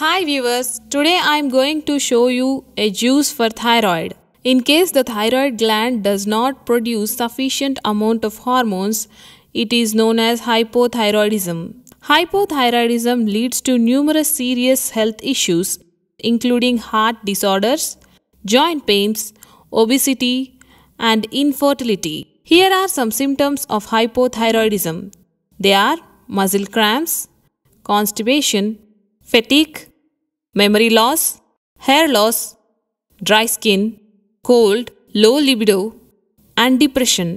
Hi viewers, today I am going to show you a juice for thyroid. In case the thyroid gland does not produce sufficient amount of hormones, it is known as hypothyroidism. Hypothyroidism leads to numerous serious health issues including heart disorders, joint pains, obesity and infertility. Here are some symptoms of hypothyroidism. They are muscle cramps, constipation, fatigue, memory loss, hair loss, dry skin, cold, low libido, and depression.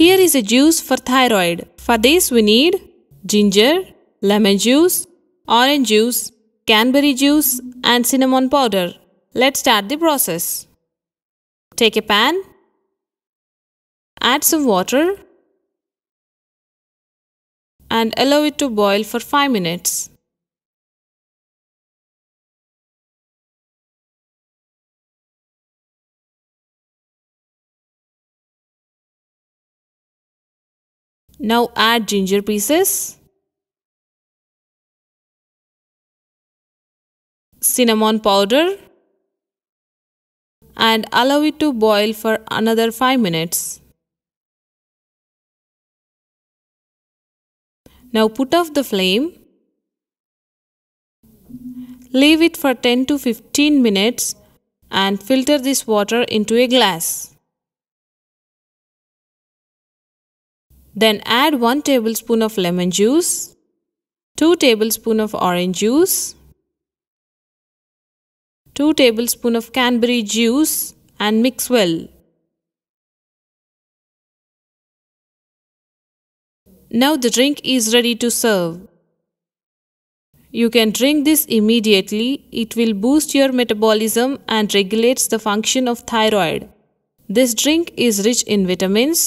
Here is a juice for thyroid. For this, we need ginger, lemon juice, orange juice, canberry juice, and cinnamon powder. Let's start the process. Take a pan, add some water, and allow it to boil for 5 minutes. Now add ginger pieces, cinnamon powder and allow it to boil for another 5 minutes. Now put off the flame. Leave it for 10 to 15 minutes and filter this water into a glass. Then add 1 tablespoon of lemon juice, 2 tablespoon of orange juice, 2 tablespoon of cranberry juice and mix well. Now the drink is ready to serve. You can drink this immediately. It will boost your metabolism and regulates the function of thyroid. This drink is rich in vitamins,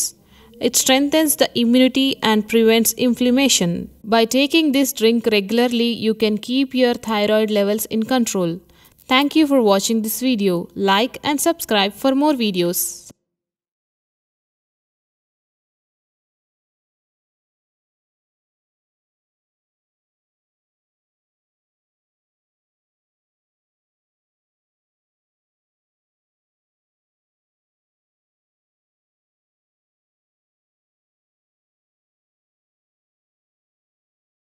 it strengthens the immunity and prevents inflammation. By taking this drink regularly, you can keep your thyroid levels in control. Thank you for watching this video. Like and subscribe for more videos.